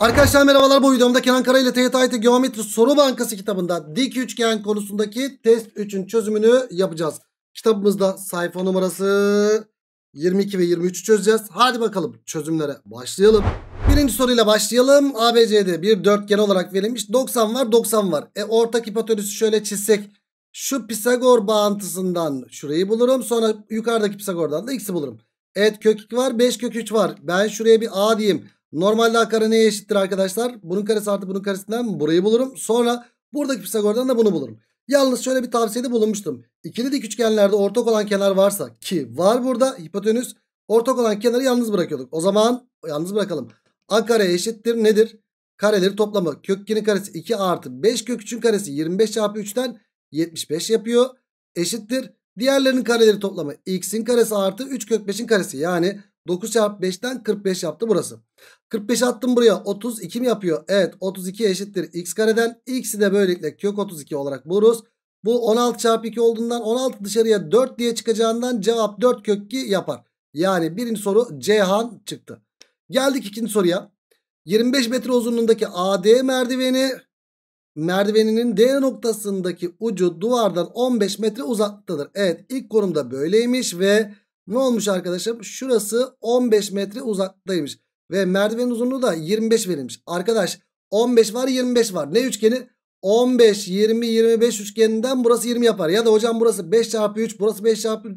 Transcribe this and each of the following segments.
Arkadaşlar merhabalar bu videomda Kenan Kara ile TYT IT Geometri Soru Bankası kitabında dik üçgen konusundaki test 3'ün çözümünü yapacağız. Kitabımızda sayfa numarası 22 ve 23'ü çözeceğiz. Hadi bakalım çözümlere başlayalım. Birinci soruyla başlayalım. ABC'de bir dörtgen olarak verilmiş. 90 var 90 var. E ortak hipotenüsü şöyle çizsek. Şu Pisagor bağıntısından şurayı bulurum. Sonra yukarıdaki Pisagor'dan da x'i bulurum. Evet kök 2 var 5 kök 3 var. Ben şuraya bir a diyeyim. Normalde a kare neye eşittir arkadaşlar? Bunun karesi artı bunun karesinden burayı bulurum. Sonra buradaki Pisagor'dan da bunu bulurum. Yalnız şöyle bir tavsiyede bulunmuştum. İkili dik üçgenlerde ortak olan kenar varsa ki var burada hipotenüs ortak olan kenarı yalnız bırakıyorduk. O zaman yalnız bırakalım. A kare eşittir nedir? Kareleri toplamı. Kök 2'nin karesi 2 artı 5 kök 3'ün karesi 25 çarpı 3'ten 75 yapıyor. Eşittir. Diğerlerinin kareleri toplamı x'in karesi artı 3 kök 5'in karesi. Yani 9 çarpı 5'ten 45 yaptı burası. 45 attım buraya 32 mi yapıyor? Evet 32 eşittir x kareden. X'i de böylelikle kök 32 olarak buluruz. Bu 16 çarpı 2 olduğundan 16 dışarıya 4 diye çıkacağından cevap 4 kök 2 yapar. Yani birinci soru Cihan çıktı. Geldik ikinci soruya. 25 metre uzunluğundaki AD merdiveni merdiveninin D noktasındaki ucu duvardan 15 metre uzaktadır. Evet ilk konumda böyleymiş ve ne olmuş arkadaşım? Şurası 15 metre uzaktaymış. Ve merdivenin uzunluğu da 25 verilmiş. Arkadaş 15 var 25 var. Ne üçgeni? 15, 20, 25 üçgeninden burası 20 yapar. Ya da hocam burası 5 çarpı 3 burası 5 çarpı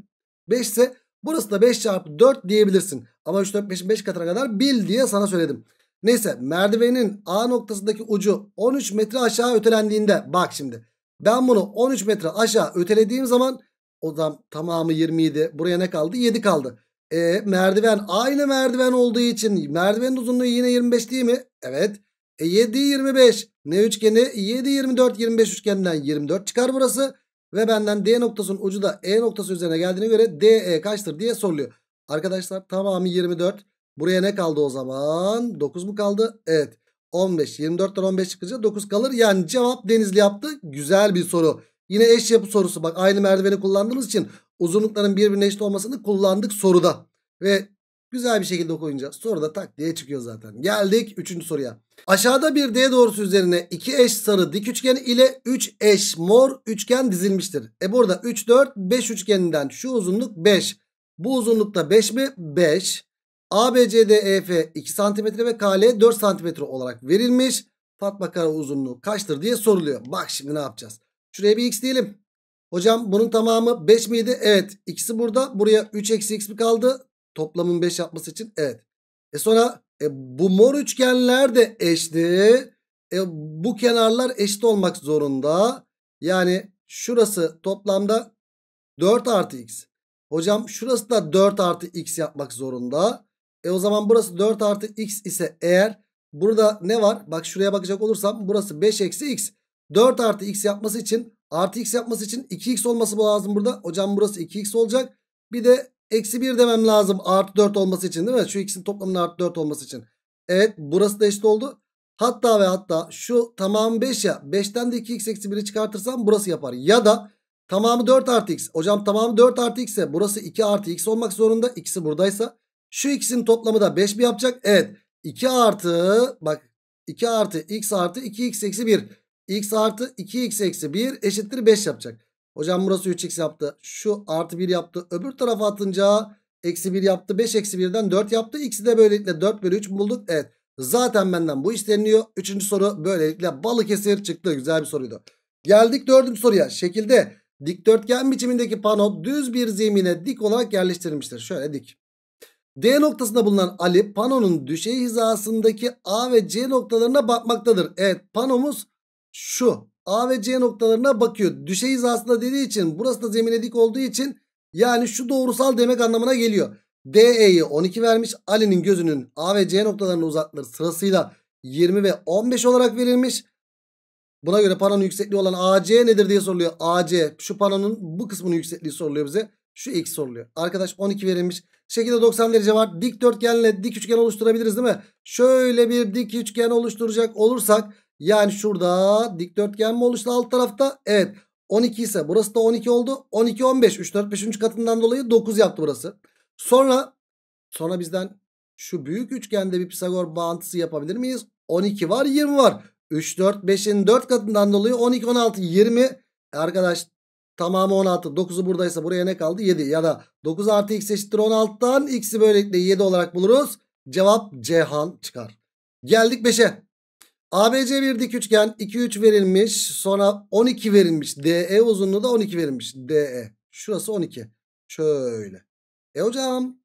5 ise burası da 5 çarpı 4 diyebilirsin. Ama 3, 4, 5'in 5 katına kadar bil diye sana söyledim. Neyse merdivenin A noktasındaki ucu 13 metre aşağı ötelendiğinde bak şimdi. Ben bunu 13 metre aşağı ötelediğim zaman o zaman tamamı 27. Buraya ne kaldı? 7 kaldı. E, merdiven aynı merdiven olduğu için merdivenin uzunluğu yine 25 değil mi? Evet. E, 7 25. Ne üçgeni? 7 24 25 üçgeninden 24 çıkar burası. Ve benden D noktasının ucu da E noktası üzerine geldiğine göre DE kaçtır diye soruluyor. Arkadaşlar tamamı 24. Buraya ne kaldı o zaman? 9 mu kaldı? Evet. 15. 24'ten 15 çıkınca 9 kalır. Yani cevap Denizli yaptı. Güzel bir soru. Yine eş yapı sorusu. Bak aynı merdiveni kullandığımız için uzunlukların birbirine eşit olmasını kullandık soruda. Ve güzel bir şekilde okuyunca soruda tak diye çıkıyor zaten. Geldik 3. soruya. Aşağıda bir D doğrusu üzerine 2 eş sarı dik üçgen ile 3 eş mor üçgen dizilmiştir. E burada 3, 4, 5 üçgeninden şu uzunluk 5. Bu uzunlukta 5 mi? 5. ABCDEF 2 cm ve KL 4 cm olarak verilmiş. Fatma Kara uzunluğu kaçtır diye soruluyor. Bak şimdi ne yapacağız? Şuraya bir x diyelim. Hocam bunun tamamı 5 miydi? Evet. İkisi burada. Buraya 3 eksi x mi kaldı? Toplamın 5 yapması için. Evet. E sonra e, bu mor üçgenler de eşti. E, bu kenarlar eşit olmak zorunda. Yani şurası toplamda 4 artı x. Hocam şurası da 4 artı x yapmak zorunda. E o zaman burası 4 artı x ise eğer burada ne var? Bak şuraya bakacak olursam burası 5 eksi x. 4 artı x yapması için artı x yapması için 2x olması lazım burada. Hocam burası 2x olacak. Bir de eksi 1 demem lazım artı 4 olması için değil mi? Şu x'in toplamının artı 4 olması için. Evet burası da eşit oldu. Hatta ve hatta şu tamamı 5 ya 5'ten de 2x eksi 1'i çıkartırsam burası yapar. Ya da tamamı 4 artı x. Hocam tamamı 4 artı x ise burası 2 artı x olmak zorunda. X'i buradaysa şu x'in toplamı da 5 mi yapacak? Evet 2 artı bak 2 artı x artı 2x eksi 1 x artı 2x eksi 1 eşittir 5 yapacak. Hocam burası 3x yaptı. Şu artı 1 yaptı. Öbür tarafa atınca eksi 1 yaptı. 5 eksi 1'den 4 yaptı. X'i de böylelikle 4 bölü 3 bulduk. Evet zaten benden bu isteniyor. Üçüncü soru böylelikle Balıkesir çıktı. Güzel bir soruydu. Geldik dördüncü soruya. Şekilde dikdörtgen biçimindeki pano düz bir zemine dik olarak yerleştirilmiştir. Şöyle dik. D noktasında bulunan Ali panonun düşey hizasındaki A ve C noktalarına bakmaktadır. Evet panomuz şu. A ve C noktalarına bakıyor. Düşey hizasında dediği için burası da zemine dik olduğu için yani şu doğrusal demek anlamına geliyor. DE'yi 12 vermiş. Ali'nin gözünün A ve C noktalarına uzaklığı sırasıyla 20 ve 15 olarak verilmiş. Buna göre panonun yüksekliği olan AC nedir diye soruluyor. AC şu panonun bu kısmının yüksekliği soruluyor bize. Şu x soruluyor. Arkadaş 12 verilmiş. Şekilde 90 derece var. Dik dörtgenle dik üçgen oluşturabiliriz değil mi? Şöyle bir dik üçgen oluşturacak olursak yani şurada dikdörtgen mi oluştu alt tarafta? Evet. 12 ise burası da 12 oldu. 12 15 3 4 5. katından dolayı 9 yaptı burası. Sonra sonra bizden şu büyük üçgende bir Pisagor bağıntısı yapabilir miyiz? 12 var 20 var. 3 4 5'in 4 katından dolayı 12 16 20 e arkadaş tamamı 16 9'u buradaysa buraya ne kaldı 7 ya da 9 artı x eşittir 16'dan x'i böylelikle 7 olarak buluruz. Cevap Cihan çıkar. Geldik 5'e. ABC bir dik üçgen 2 3 verilmiş. Sonra 12 verilmiş. DE uzunluğu da 12 verilmiş. DE. Şurası 12. Şöyle. E hocam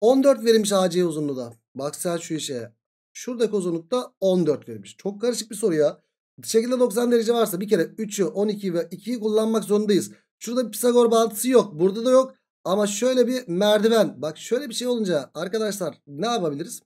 14 verilmiş AC uzunluğu da. Bak sen şu işe. Şuradaki uzunlukta 14 verilmiş. Çok karışık bir soru ya. Şekilde 90 derece varsa bir kere 3'ü 12 ve 2'yi kullanmak zorundayız. Şurada bir Pisagor bağıntısı yok. Burada da yok. Ama şöyle bir merdiven. Bak şöyle bir şey olunca arkadaşlar ne yapabiliriz?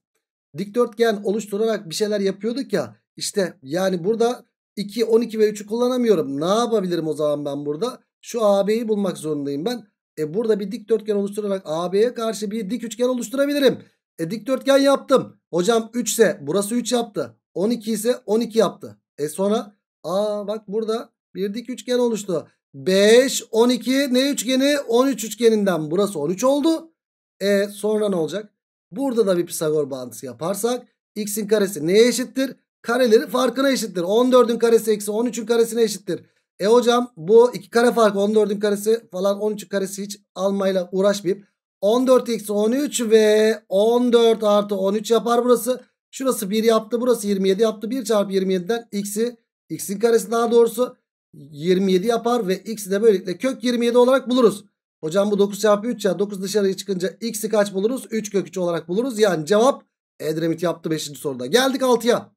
dikdörtgen oluşturarak bir şeyler yapıyorduk ya. İşte yani burada 2, 12 ve 3'ü kullanamıyorum. Ne yapabilirim o zaman ben burada? Şu AB'yi bulmak zorundayım ben. E burada bir dikdörtgen oluşturarak AB'ye karşı bir dik üçgen oluşturabilirim. E dikdörtgen yaptım. Hocam 3 ise burası 3 yaptı. 12 ise 12 yaptı. E sonra aa bak burada bir dik üçgen oluştu. 5, 12 ne üçgeni? 13 üçgeninden burası 13 oldu. E sonra ne olacak? Burada da bir Pisagor bağıntısı yaparsak x'in karesi neye eşittir? Kareleri farkına eşittir. 14'ün karesi eksi 13'ün karesine eşittir. E hocam bu iki kare farkı 14'ün karesi falan 13'ün karesi hiç almayla uğraşmayıp 14 eksi 13 ve 14 artı 13 yapar burası. Şurası 1 yaptı burası 27 yaptı. 1 çarpı 27'den x'i x'in karesi daha doğrusu 27 yapar ve x'i de böylelikle kök 27 olarak buluruz. Hocam bu 9 çarpı 3 ya 9 dışarıya çıkınca x'i kaç buluruz? 3 kök 3 olarak buluruz. Yani cevap Edremit yaptı 5. soruda. Geldik 6'ya.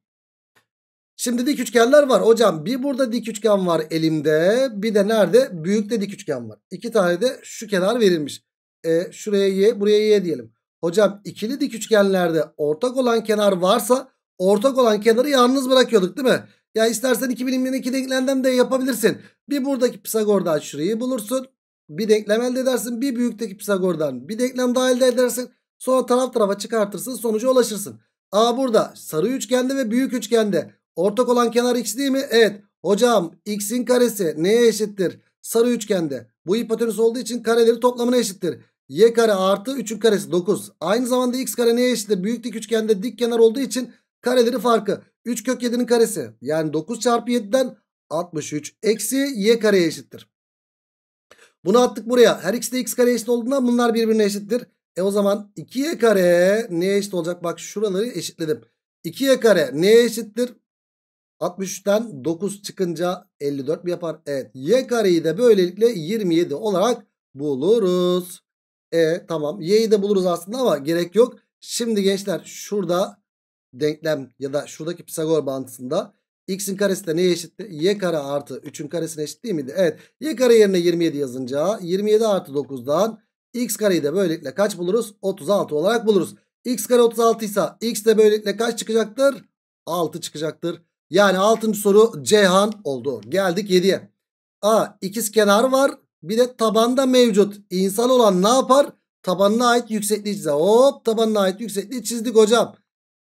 Şimdi dik üçgenler var. Hocam bir burada dik üçgen var elimde. Bir de nerede? Büyükte dik üçgen var. İki tane de şu kenar verilmiş. E, şuraya y buraya y diyelim. Hocam ikili dik üçgenlerde ortak olan kenar varsa ortak olan kenarı yalnız bırakıyorduk değil mi? Ya istersen 2022 denklemden de yapabilirsin. Bir buradaki Pisagor'dan şurayı bulursun. Bir denklem elde edersin. Bir büyükteki Pisagor'dan bir denklem daha elde edersin. Sonra taraf tarafa çıkartırsın. Sonuca ulaşırsın. A burada sarı üçgende ve büyük üçgende. Ortak olan kenar x değil mi? Evet. Hocam x'in karesi neye eşittir? Sarı üçgende. Bu hipotenüs olduğu için kareleri toplamına eşittir. Y kare artı 3'ün karesi 9. Aynı zamanda x kare neye eşittir? Büyük dik üçgende dik kenar olduğu için kareleri farkı. 3 kök 7'nin karesi. Yani 9 çarpı 7'den 63 eksi y kareye eşittir. Bunu attık buraya. Her ikisi de x kare eşit olduğundan bunlar birbirine eşittir. E o zaman 2y kare neye eşit olacak? Bak şuraları eşitledim. 2y kare neye eşittir? 63'ten 9 çıkınca 54 mi yapar? Evet. Y kareyi de böylelikle 27 olarak buluruz. E tamam. Y'yi de buluruz aslında ama gerek yok. Şimdi gençler şurada denklem ya da şuradaki Pisagor bağıntısında X'in karesi de neye eşitti? Y kare artı 3'ün karesine eşit değil miydi? Evet. Y kare yerine 27 yazınca 27 artı 9'dan X kareyi de böylelikle kaç buluruz? 36 olarak buluruz. X kare 36 ise X de böylelikle kaç çıkacaktır? 6 çıkacaktır. Yani 6. soru Ceyhan oldu. Geldik 7'ye. A ikiz kenar var. Bir de tabanda mevcut. İnsan olan ne yapar? Tabanına ait yüksekliği çizer. Hop tabanına ait yüksekliği çizdik hocam.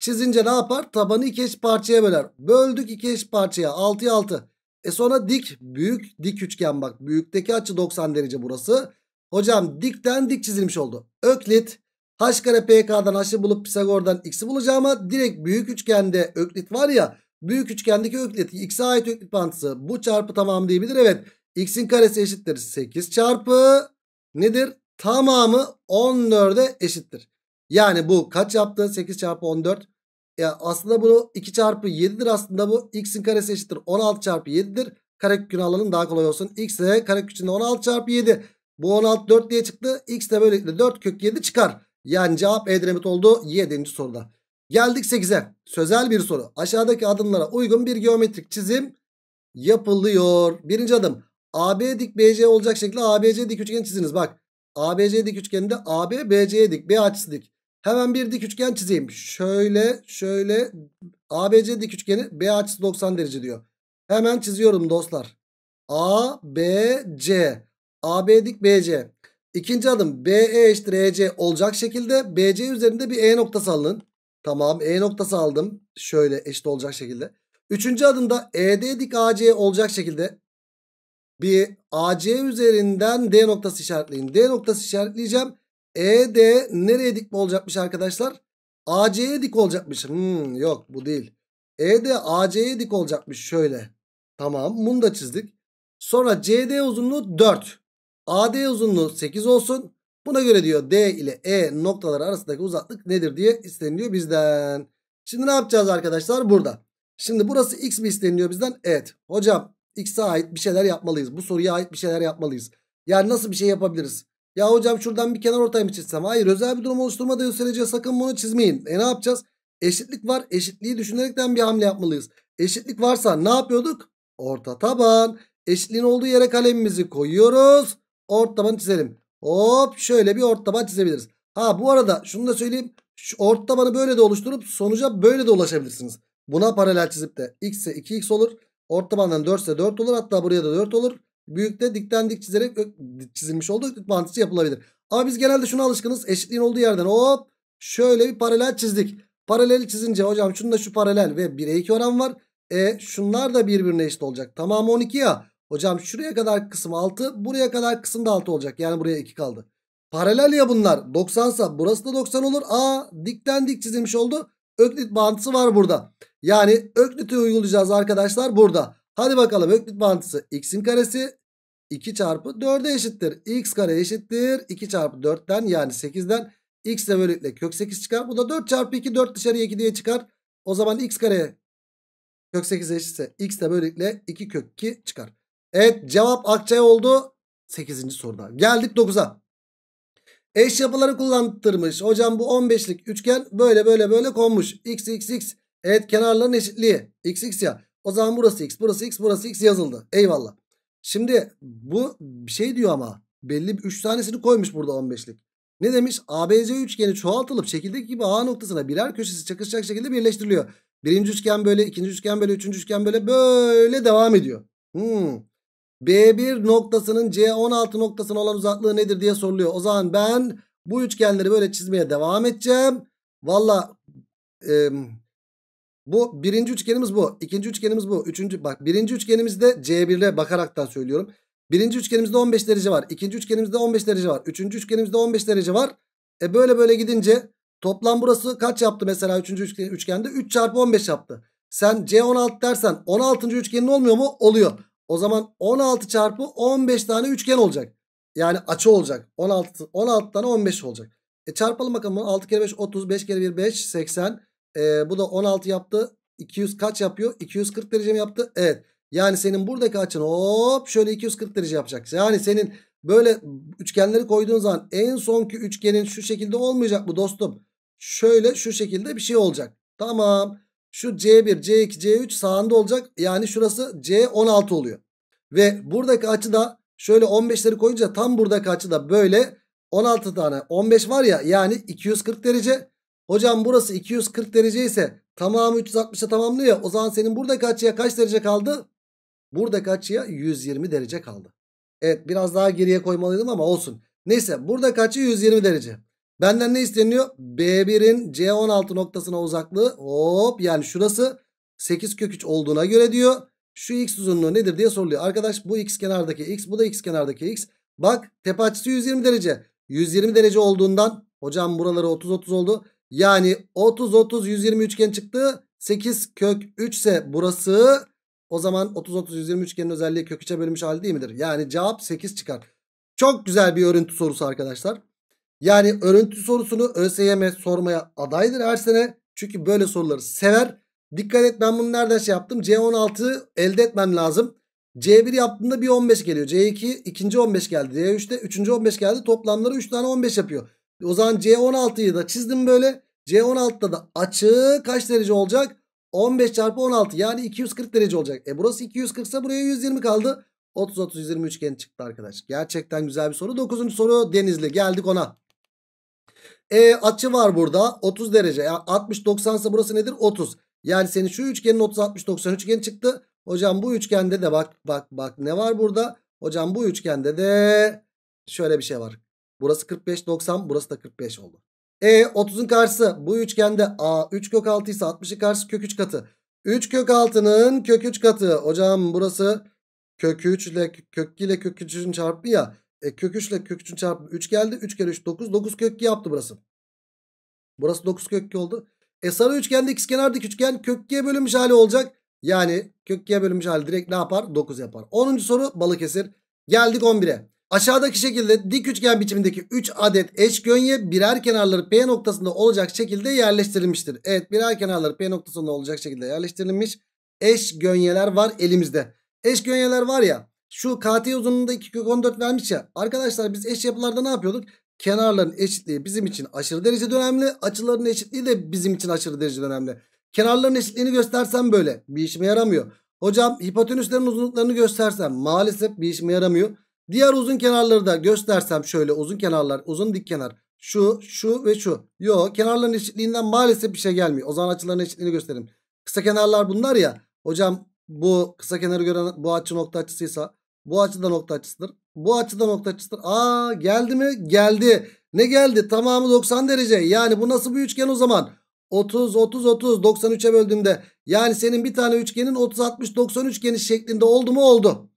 Çizince ne yapar? Tabanı iki eş parçaya böler. Böldük iki eş parçaya. 6'ya 6. E sonra dik. Büyük dik üçgen bak. Büyükteki açı 90 derece burası. Hocam dikten dik çizilmiş oldu. Öklit. H kare PK'dan H'ı bulup Pisagor'dan X'i bulacağıma direkt büyük üçgende öklit var ya. Büyük üçgendeki öklit. X'e ait öklit mantısı. Bu çarpı tamam diyebilir. Evet. X'in karesi eşittir. 8 çarpı nedir? Tamamı 14'e eşittir. Yani bu kaç yaptı? 8 çarpı 14. Ya aslında bunu 2 çarpı 7'dir aslında bu. X'in karesi eşittir 16 çarpı 7'dir. Karekökünü alalım daha kolay olsun. X de karekökünde 16 çarpı 7. Bu 16 4 diye çıktı. X de böylelikle 4 kök 7 çıkar. Yani cevap Edremit oldu 7. soruda. Geldik 8'e. Sözel bir soru. Aşağıdaki adımlara uygun bir geometrik çizim yapılıyor. Birinci adım. AB dik BC olacak şekilde ABC dik üçgen çiziniz. Bak ABC dik üçgeninde AB BC'ye dik. B açısı dik. Hemen bir dik üçgen çizeyim. Şöyle şöyle ABC dik üçgeni B açısı 90 derece diyor. Hemen çiziyorum dostlar. A, B, C. AB dik BC. İkinci adım BE eşittir EC olacak şekilde BC üzerinde bir E noktası alın. Tamam E noktası aldım. Şöyle eşit olacak şekilde. Üçüncü adımda ED dik AC olacak şekilde bir AC üzerinden D noktası işaretleyin. D noktası işaretleyeceğim. E nereye dik olacakmış arkadaşlar? AC'ye dik olacakmış. Hmm, yok bu değil. E de AC'ye dik olacakmış şöyle. Tamam bunu da çizdik. Sonra CD uzunluğu 4. AD uzunluğu 8 olsun. Buna göre diyor D ile E noktaları arasındaki uzaklık nedir diye isteniliyor bizden. Şimdi ne yapacağız arkadaşlar burada? Şimdi burası X mi isteniliyor bizden? Evet. Hocam X'e ait bir şeyler yapmalıyız. Bu soruya ait bir şeyler yapmalıyız. Yani nasıl bir şey yapabiliriz? Ya hocam şuradan bir kenar ortay mı çizsem? Hayır özel bir durum oluşturmadığı sürece sakın bunu çizmeyin. E ne yapacağız? Eşitlik var. Eşitliği düşünerekten bir hamle yapmalıyız. Eşitlik varsa ne yapıyorduk? Orta taban. Eşitliğin olduğu yere kalemimizi koyuyoruz. Orta tabanı çizelim. Hop şöyle bir orta taban çizebiliriz. Ha bu arada şunu da söyleyeyim. Şu orta tabanı böyle de oluşturup sonuca böyle de ulaşabilirsiniz. Buna paralel çizip de x ise 2x olur. Orta tabandan 4 ise 4 olur. Hatta buraya da 4 olur. Büyükte dikten dik çizerek çizilmiş oldu. öklit yapılabilir. Ama biz genelde şuna alışkınız. Eşitliğin olduğu yerden hop şöyle bir paralel çizdik. Paralel çizince hocam şunda şu paralel ve 1'e 2 oran var. E şunlar da birbirine eşit olacak. Tamam 12 ya. Hocam şuraya kadar kısım 6 buraya kadar kısım da 6 olacak. Yani buraya 2 kaldı. Paralel ya bunlar 90 sa burası da 90 olur. A dikten dik çizilmiş oldu. Öklit bağıntısı var burada. Yani ökliti uygulayacağız arkadaşlar burada. Hadi bakalım Öklit mantısı x'in karesi 2 çarpı 4'e eşittir. x kare eşittir 2 çarpı 4'ten yani 8'den x de böylelikle kök 8 çıkar. Bu da 4 çarpı 2 4 dışarıya 2 diye çıkar. O zaman x kare kök 8 eşitse x de böylelikle 2 kök 2 çıkar. Evet cevap Akçay oldu. 8. soruda. Geldik 9'a. Eş yapıları kullandırmış. Hocam bu 15'lik üçgen böyle böyle böyle konmuş. x x x. Evet kenarların eşitliği. x x ya. O zaman burası x, burası x, burası x yazıldı. Eyvallah. Şimdi bu bir şey diyor ama belli 3 tanesini koymuş burada 15'lik. Ne demiş? ABC üçgeni çoğaltılıp şekildeki gibi A noktasına birer köşesi çakışacak şekilde birleştiriliyor. Birinci üçgen böyle, ikinci üçgen böyle, üçüncü üçgen böyle böyle devam ediyor. Hmm. B1 noktasının C16 noktasına olan uzaklığı nedir diye soruluyor. O zaman ben bu üçgenleri böyle çizmeye devam edeceğim. Valla bu birinci üçgenimiz bu. ikinci üçgenimiz bu. Üçüncü bak birinci üçgenimizde C1'e bakaraktan söylüyorum. Birinci üçgenimizde 15 derece var. ikinci üçgenimizde 15 derece var. Üçüncü üçgenimizde 15 derece var. E böyle böyle gidince toplam burası kaç yaptı mesela üçüncü üçgende? 3 çarpı 15 yaptı. Sen C16 dersen 16. üçgenin olmuyor mu? Oluyor. O zaman 16 çarpı 15 tane üçgen olacak. Yani açı olacak. 16, 16 tane 15 olacak. E çarpalım bakalım. 6 kere 5 30. 5 kere 1 5 80. E, bu da 16 yaptı. 200 kaç yapıyor? 240 derece mi yaptı? Evet. Yani senin buradaki açın hop şöyle 240 derece yapacak. Yani senin böyle üçgenleri koyduğun zaman en sonki üçgenin şu şekilde olmayacak mı dostum? Şöyle şu şekilde bir şey olacak. Tamam. Şu C1, C2, C3 sağında olacak. Yani şurası C16 oluyor. Ve buradaki açı da şöyle 15'leri koyunca tam buradaki açı da böyle 16 tane 15 var ya yani 240 derece. Hocam burası 240 derece ise tamamı 360'a tamamlıyor. O zaman senin buradaki açıya kaç derece kaldı? Buradaki açıya 120 derece kaldı. Evet biraz daha geriye koymalıydım ama olsun. Neyse buradaki açı 120 derece. Benden ne isteniyor? B1'in C16 noktasına uzaklığı hop yani şurası 8 kök 3 olduğuna göre diyor. Şu x uzunluğu nedir diye soruluyor. Arkadaş bu x kenardaki x bu da x kenardaki x. Bak tepe açısı 120 derece. 120 derece olduğundan hocam buraları 30-30 oldu. Yani 30 30 120 üçgen çıktı. 8 kök 3 ise burası o zaman 30 30 120 üçgenin özelliği kök 3'e bölünmüş hali değil midir? Yani cevap 8 çıkar. Çok güzel bir örüntü sorusu arkadaşlar. Yani örüntü sorusunu ÖSYM sormaya adaydır her sene. Çünkü böyle soruları sever. Dikkat et ben bunu nereden şey yaptım? C16 elde etmem lazım. C1 yaptığımda bir 15 geliyor. C2 ikinci 15 geldi. C3'te üçüncü 15 geldi. Toplamları 3 tane 15 yapıyor. E, o zaman C16'yı da çizdim böyle. C16'da da açı kaç derece olacak? 15 çarpı 16 yani 240 derece olacak. E burası 240 ise buraya 120 kaldı. 30 30 120 üçgen çıktı arkadaş. Gerçekten güzel bir soru. 9. soru Denizli. Geldik ona. E açı var burada. 30 derece. Yani 60 90 ise burası nedir? 30. Yani senin şu üçgenin 30 60 90 üçgeni çıktı. Hocam bu üçgende de bak bak bak ne var burada? Hocam bu üçgende de şöyle bir şey var. Burası 45 90 burası da 45 oldu. E 30'un karşısı bu üçgende A 3 kök 6 ise 60'ın karşısı kök 3 katı. 3 kök 6'nın kök 3 katı. Hocam burası kök 3 ile kök 2 ile kök 3'ün çarpımı ya. E, kök 3 ile kök 3'ün çarpımı 3 geldi. 3 kere 3 9. 9 kök 2 yaptı burası. Burası 9 kök 2 oldu. E sarı üçgende x dik üçgen kök 2'ye bölünmüş hali olacak. Yani kök 2'ye bölünmüş hali direkt ne yapar? 9 yapar. 10. soru Balıkesir. Geldik 11'e. Aşağıdaki şekilde dik üçgen biçimindeki 3 adet eşgönye birer kenarları P noktasında olacak şekilde yerleştirilmiştir. Evet birer kenarları P noktasında olacak şekilde yerleştirilmiş. Eşgönyeler var elimizde. Eşgönyeler var ya şu KT uzunluğunda 2 kök 14 vermiş ya. Arkadaşlar biz eş yapılarda ne yapıyorduk? Kenarların eşitliği bizim için aşırı derecede önemli. Açıların eşitliği de bizim için aşırı derecede önemli. Kenarların eşitliğini göstersem böyle bir işime yaramıyor. Hocam hipotenüslerin uzunluklarını göstersem maalesef bir işime yaramıyor. Diğer uzun kenarları da göstersem şöyle uzun kenarlar uzun dik kenar şu şu ve şu. Yo kenarların eşitliğinden maalesef bir şey gelmiyor. O zaman açıların eşitliğini göstereyim. Kısa kenarlar bunlar ya. Hocam bu kısa kenarı gören bu açı nokta açısıysa bu açı da nokta açısıdır. Bu açı da nokta açısıdır. Aa geldi mi? Geldi. Ne geldi? Tamamı 90 derece. Yani bu nasıl bir üçgen o zaman? 30 30 30 93'e böldüğümde yani senin bir tane üçgenin 30 60 90 üçgeni şeklinde oldu mu oldu.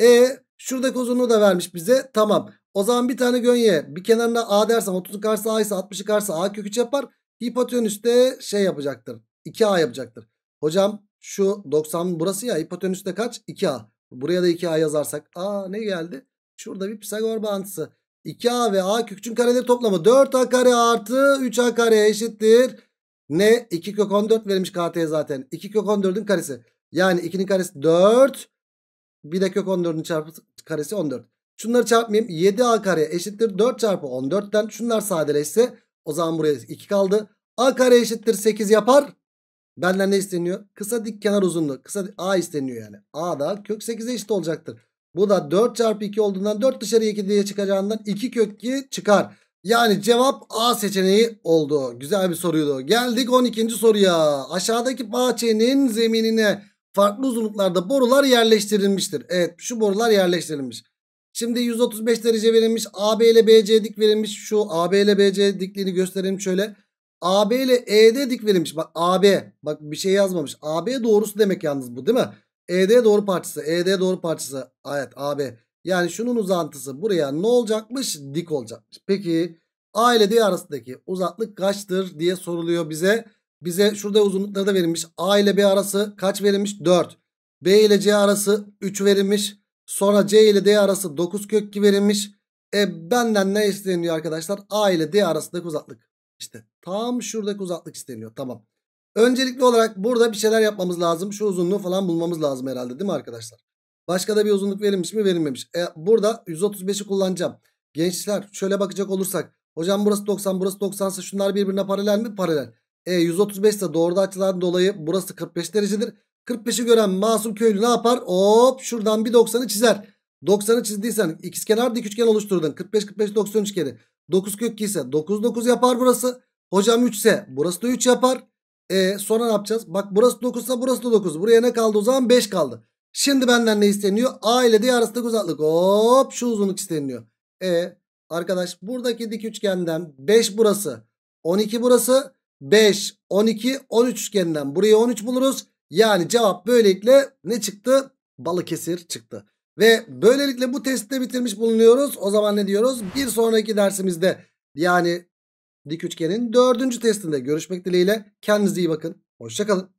E Şuradaki uzunluğu da vermiş bize. Tamam. O zaman bir tane gönye bir kenarına A dersem 30'u karşısı A ise 60'ı karşısı A kök yapar. Hipotenüs de şey yapacaktır. 2A yapacaktır. Hocam şu 90 burası ya hipotenüs de kaç? 2A. Buraya da 2A yazarsak. A ne geldi? Şurada bir Pisagor bağıntısı. 2A ve A kökçün kareleri toplamı 4A kare artı 3A kare eşittir. Ne? 2 kök 14 verilmiş KT'ye zaten. 2 kök 14'ün karesi. Yani 2'nin karesi 4. Bir de kök 14'ün çarpı karesi 14. Şunları çarpmayayım. 7a kare eşittir 4 çarpı 14'ten. Şunlar sadeleşse o zaman buraya 2 kaldı. a kare eşittir 8 yapar. Benden ne isteniyor? Kısa dik kenar uzunluğu. Kısa a isteniyor yani. a da kök 8'e eşit olacaktır. Bu da 4 çarpı 2 olduğundan 4 dışarı 2 diye çıkacağından 2 kök 2 çıkar. Yani cevap A seçeneği oldu. Güzel bir soruydu. Geldik 12. soruya. Aşağıdaki bahçenin zeminine farklı uzunluklarda borular yerleştirilmiştir. Evet şu borular yerleştirilmiş. Şimdi 135 derece verilmiş. AB ile BC dik verilmiş. Şu AB ile BC dikliğini gösterelim şöyle. AB ile ED dik verilmiş. Bak AB bak bir şey yazmamış. AB doğrusu demek yalnız bu değil mi? ED doğru parçası. ED doğru parçası. Evet AB. Yani şunun uzantısı buraya ne olacakmış? Dik olacakmış. Peki A ile D arasındaki uzaklık kaçtır diye soruluyor bize. Bize şurada uzunlukları da verilmiş. A ile B arası kaç verilmiş? 4. B ile C arası 3 verilmiş. Sonra C ile D arası 9 kök 2 verilmiş. E benden ne isteniyor arkadaşlar? A ile D arasındaki uzaklık. İşte tam şuradaki uzaklık isteniyor. Tamam. Öncelikli olarak burada bir şeyler yapmamız lazım. Şu uzunluğu falan bulmamız lazım herhalde değil mi arkadaşlar? Başka da bir uzunluk verilmiş mi verilmemiş. E, burada 135'i kullanacağım. Gençler şöyle bakacak olursak. Hocam burası 90 burası 90 ise şunlar birbirine paralel mi? Paralel. E 135 ise doğru açıdan dolayı burası 45 derecedir. 45'i gören masum köylü ne yapar? Hop şuradan bir 90'ı çizer. 90'ı çizdiysen ikizkenar dik üçgen oluşturdun. 45 45 90 üçgeni. 9 kök ise 9 9 yapar burası. Hocam 3 ise burası da 3 yapar. E sonra ne yapacağız? Bak burası 9 ise burası da 9. Buraya ne kaldı o zaman? 5 kaldı. Şimdi benden ne isteniyor? A ile D arasındaki uzaklık. Hop şu uzunluk isteniyor. E arkadaş buradaki dik üçgenden 5 burası. 12 burası. 5, 12, 13 üçgeninden buraya 13 buluruz. Yani cevap böylelikle ne çıktı? Balıkesir çıktı. Ve böylelikle bu testte bitirmiş bulunuyoruz. O zaman ne diyoruz? Bir sonraki dersimizde yani dik üçgenin dördüncü testinde görüşmek dileğiyle. Kendinize iyi bakın. Hoşçakalın.